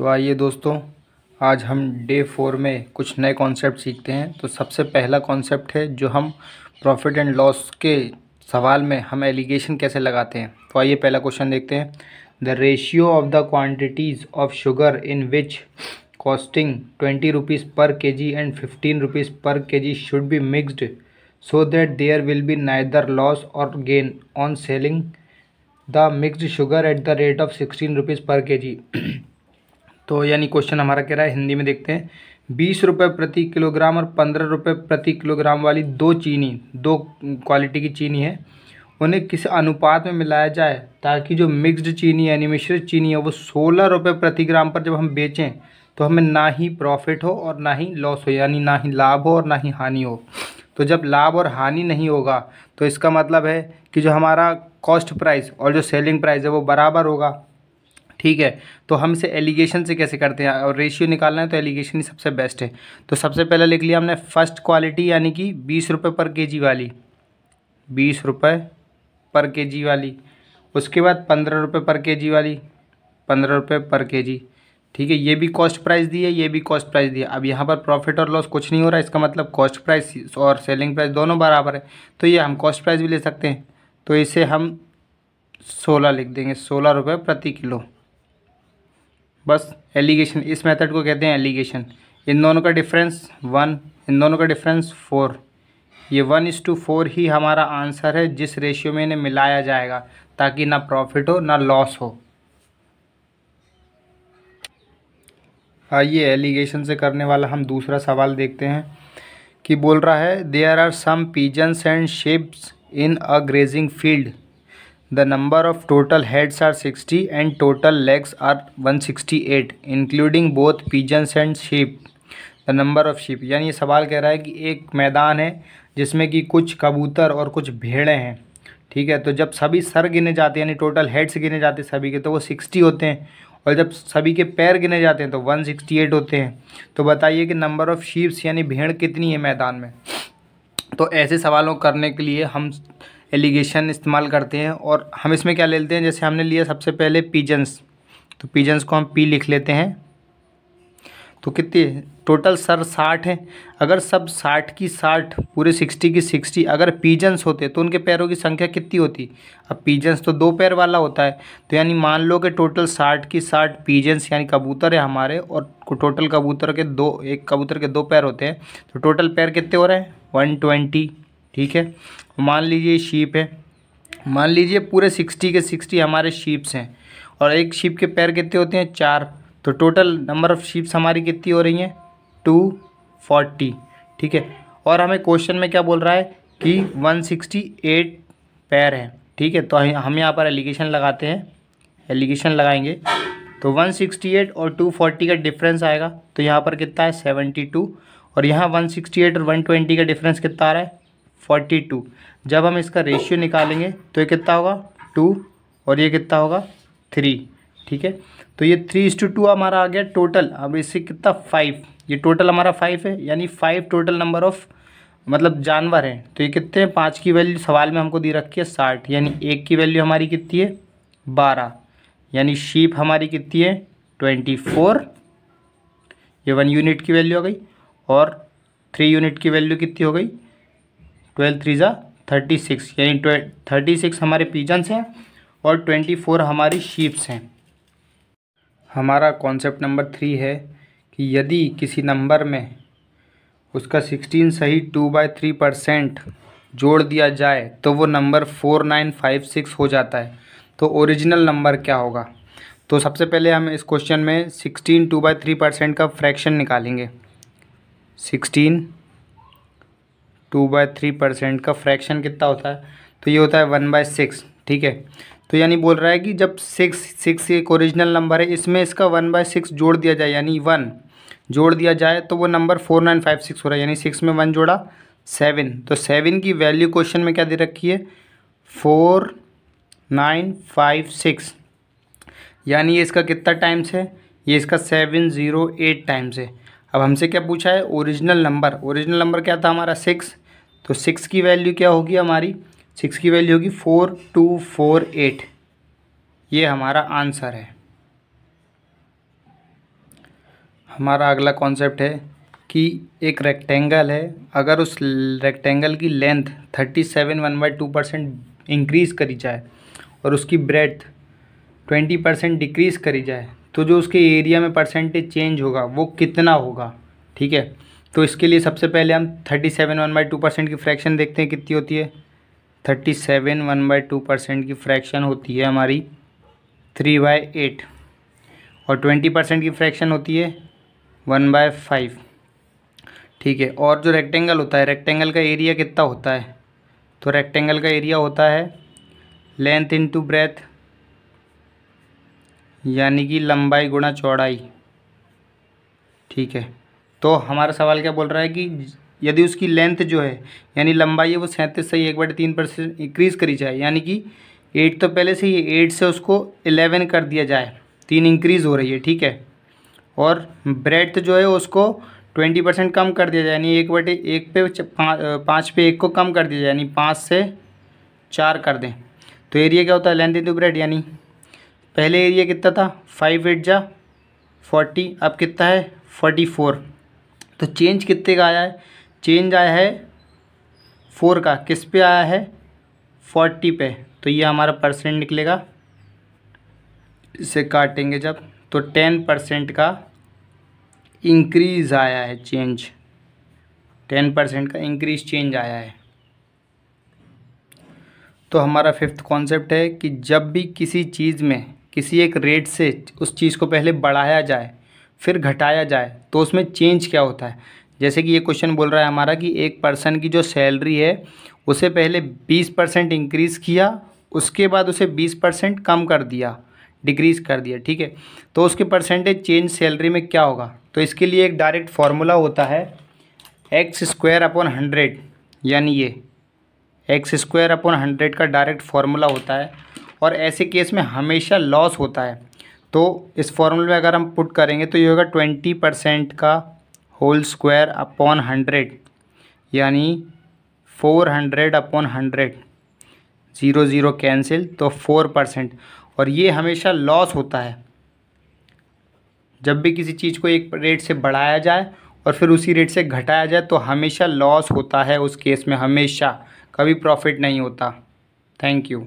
तो आइए दोस्तों आज हम डे फोर में कुछ नए कॉन्सेप्ट सीखते हैं तो सबसे पहला कॉन्सेप्ट है जो हम प्रॉफिट एंड लॉस के सवाल में हम एलिगेशन कैसे लगाते हैं तो आइए पहला क्वेश्चन देखते हैं the ratio of the quantities of sugar in which costing twenty rupees per K G and fifteen rupees per K G should be mixed so that there will be neither loss और gain on selling the mixed sugar at the rate of sixteen rupees per K जी तो यानी question हमारा कह रहा है हिंदी में देखते हैं बीस रुपये प्रति किलोग्राम और पंद्रह रुपये प्रति किलोग्राम वाली दो चीनी दो क्वालिटी की चीनी है उन्हें किस अनुपात में मिलाया जाए ताकि जो मिक्स्ड चीनी यानी मिश्रित चीनी है वो सोलह रुपये प्रति ग्राम पर जब हम बेचें तो हमें ना ही प्रॉफिट हो और ना ही लॉस हो यानी ना ही लाभ हो और ना ही हानि हो तो जब लाभ और हानि नहीं होगा तो इसका मतलब है कि जो हमारा कॉस्ट प्राइस और जो सेलिंग प्राइस है वो बराबर होगा ठीक है तो हम इसे एलिगेशन से कैसे करते हैं और रेशियो निकालना है तो एलिगेशन ही सबसे बेस्ट है तो सबसे पहले लिख लिया हमने फर्स्ट क्वालिटी यानी कि बीस रुपये पर के वाली बीस रुपये पर के वाली उसके बाद पंद्रह रुपये पर के वाली पंद्रह रुपये पर के ठीक है ये भी कॉस्ट प्राइस दी है ये भी कॉस्ट प्राइस दी है अब यहाँ पर प्रॉफिट और लॉस कुछ नहीं हो रहा है इसका मतलब कॉस्ट प्राइस और सेलिंग प्राइस दोनों बराबर है तो ये हम कॉस्ट प्राइस भी ले सकते हैं तो इसे हम सोलह लिख देंगे सोलह रुपये प्रति किलो बस एलिगेशन इस मेथड को कहते हैं एलिगेशन इन दोनों का डिफरेंस वन इन दोनों का डिफरेंस फोर ये वन इस टू फोर ही हमारा आंसर है जिस रेशियो में इन्हें मिलाया जाएगा ताकि ना प्रॉफिट हो ना लॉस हो आइए एलिगेशन से करने वाला हम दूसरा सवाल देखते हैं कि बोल रहा है there are some pigeons and sheeps in a grazing field The number of total heads are 60 and total legs are 168 including both pigeons and sheep. The number of sheep यानी ये सवाल कह रहा है कि एक मैदान है जिसमें कि कुछ कबूतर और कुछ भेड़ें हैं ठीक है तो जब सभी सर गिने जाते हैं यानी टोटल हेड्स गिने जाते हैं सभी के तो वो सिक्सटी होते हैं और जब सभी के पैर गिने जाते हैं तो वन सिक्सटी एट होते हैं तो बताइए कि नंबर ऑफ़ शीप्स यानी भेड़ कितनी है मैदान में तो ऐसे सवालों करने के लिए हम एलिगेशन इस्तेमाल करते हैं और हम इसमें क्या लेते हैं जैसे हमने लिया सबसे पहले पीजन्स तो पीजन्स को हम पी लिख लेते हैं तो कितने टोटल सर साठ हैं अगर सब साठ की साठ पूरे सिक्सटी की सिक्सटी अगर पीजन्स होते तो उनके पैरों की संख्या कितनी होती अब पीजन्स तो दो पैर वाला होता है तो यानी मान लो कि टोटल साठ की साठ पीजन्स यानी कबूतर है हमारे और टोटल कबूतर के दो एक कबूतर के दो पैर होते हैं तो टोटल पैर कितने हो रहे हैं वन ट्वेंटी ठीक है मान लीजिए शीप है मान लीजिए पूरे सिक्सटी के सिक्सटी हमारे शीप्स हैं और एक शीप के पैर कितने होते हैं चार तो टोटल नंबर ऑफ़ शीप्स हमारी कितनी हो रही हैं टू फोर्टी ठीक है और हमें क्वेश्चन में क्या बोल रहा है कि वन सिक्सटी एट पैर हैं ठीक है तो हम यहाँ पर एलिगेशन लगाते हैं एलिगेशन लगाएंगे तो वन सिक्सटी एट और टू फोर्टी का डिफरेंस आएगा तो यहाँ पर कितना है सेवेंटी टू और यहाँ वन सिक्सटी एट और वन ट्वेंटी का डिफरेंस कितना आ रहा है फोर्टी टू जब हम इसका रेशियो निकालेंगे तो ये कितना होगा टू और ये कितना होगा थ्री ठीक है तो ये थ्री इस टू टू हमारा आ गया टोटल अब इससे कितना फाइव ये टोटल हमारा फाइव है यानी फाइव टोटल नंबर ऑफ़ मतलब जानवर हैं तो ये कितने हैं पाँच की वैल्यू सवाल में हमको दी रखी है साठ यानी एक की वैल्यू हमारी कितनी है बारह यानी शीप हमारी कितनी है ट्वेंटी फोर ये वन यूनिट की वैल्यू हो गई और थ्री यूनिट की वैल्यू कितनी हो गई twelve threes thirty six यानी थर्टी सिक्स हमारे पिजन्स हैं और ट्वेंटी फोर हमारी शीप्स हैं हमारा कॉन्सेप्ट नंबर थ्री है कि यदि किसी नंबर में उसका सिक्सटीन सही टू बाई थ्री परसेंट जोड़ दिया जाए तो वो number four nine five six हो जाता है तो ओरिजिनल नंबर क्या होगा तो सबसे पहले हम इस क्वेश्चन में sixteen two by three percent का फ्रैक्शन निकालेंगे sixteen two by three percent का फ्रैक्शन कितना होता है तो ये होता है वन बाय सिक्स ठीक है तो यानी बोल रहा है कि जब सिक्स सिक्स एक ओरिजिनल नंबर है इसमें इसका वन बाय सिक्स जोड़ दिया जाए यानी वन जोड़ दिया जाए तो वो number four nine five six हो रहा है यानी सिक्स में वन जोड़ा सेवन तो सेवन की वैल्यू क्वेश्चन में क्या दे रखी है फोर नाइन फाइव सिक्स यानी ये इसका कितना टाइम्स है ये इसका सेवन ज़ीरो एट टाइम्स है अब हमसे क्या पूछा है ओरिजिनल नंबर ओरिजिनल नंबर क्या था हमारा सिक्स तो सिक्स की वैल्यू क्या होगी हमारी सिक्स की वैल्यू होगी फोर टू फोर एट ये हमारा आंसर है हमारा अगला कॉन्सेप्ट है कि एक रेक्टेंगल है अगर उस रेक्टेंगल की length thirty seven one by two percent increase करी जाए और उसकी ब्रेथ ट्वेंटी परसेंट डिक्रीज़ करी जाए तो जो उसके एरिया में परसेंटेज चेंज होगा वो कितना होगा ठीक है तो इसके लिए सबसे पहले हम thirty seven one by two percent की फ्रैक्शन देखते हैं कितनी होती है thirty seven one by two percent की फ्रैक्शन होती है हमारी थ्री बाई एट और ट्वेंटी परसेंट की फ्रैक्शन होती है वन बाय फाइव ठीक है और जो रेक्टेंगल होता है रेक्टेंगल का एरिया कितना होता है तो रेक्टेंगल का एरिया होता है लेंथ टू ब्रेथ यानी कि लंबाई गुणा चौड़ाई ठीक है तो हमारा सवाल क्या बोल रहा है कि यदि उसकी लेंथ जो है यानी लंबाई है वो सैंतीस से ही एक बटे तीन परसेंट इंक्रीज़ करी जाए यानी कि एट तो पहले से ही एट से उसको एलेवन कर दिया जाए तीन इंक्रीज़ हो रही है ठीक है और ब्रेड जो है उसको ट्वेंटी परसेंट कम कर दिया जाए यानी एक बटे एक पे पाँच पे एक को कम कर दिया जाए यानी पाँच से चार कर दें तो एरिया क्या होता है लेंथ इंटू ब्रेड यानी पहले एरिया कितना था फाइव एट जा फोर्टी अब कितना है फोर्टी फोर तो चेंज कितने का आया है चेंज आया है फोर का किस पे आया है फोर्टी पे तो ये हमारा परसेंट निकलेगा इसे काटेंगे जब तो टेन परसेंट का इंक्रीज़ आया है चेंज टेन परसेंट का इंक्रीज चेंज आया है तो हमारा फिफ्थ कॉन्सेप्ट है कि जब भी किसी चीज़ में किसी एक रेट से उस चीज़ को पहले बढ़ाया जाए फिर घटाया जाए तो उसमें चेंज क्या होता है जैसे कि ये क्वेश्चन बोल रहा है हमारा कि एक पर्सन की जो सैलरी है उसे पहले बीस परसेंट इंक्रीज़ किया उसके बाद उसे बीस परसेंट कम कर दिया डिक्रीज़ कर दिया ठीक है तो उसके परसेंटेज चेंज सैलरी में क्या होगा तो इसके लिए एक डायरेक्ट फार्मूला होता है एक्स स्क्वायर अपॉन हंड्रेड यानी ये एक्स स्क्वायर अपॉन हंड्रेड का डायरेक्ट फार्मूला होता है और ऐसे केस में हमेशा लॉस होता है तो इस फॉर्मूले में अगर हम पुट करेंगे तो ये होगा ट्वेंटी परसेंट का होल स्क्वायर अपॉन हंड्रेड यानी four hundred upon hundred zero zero cancel तो फोर परसेंट और ये हमेशा लॉस होता है जब भी किसी चीज़ को एक रेट से बढ़ाया जाए और फिर उसी रेट से घटाया जाए तो हमेशा लॉस होता है उस केस में हमेशा कभी प्रॉफिट नहीं होता थैंक यू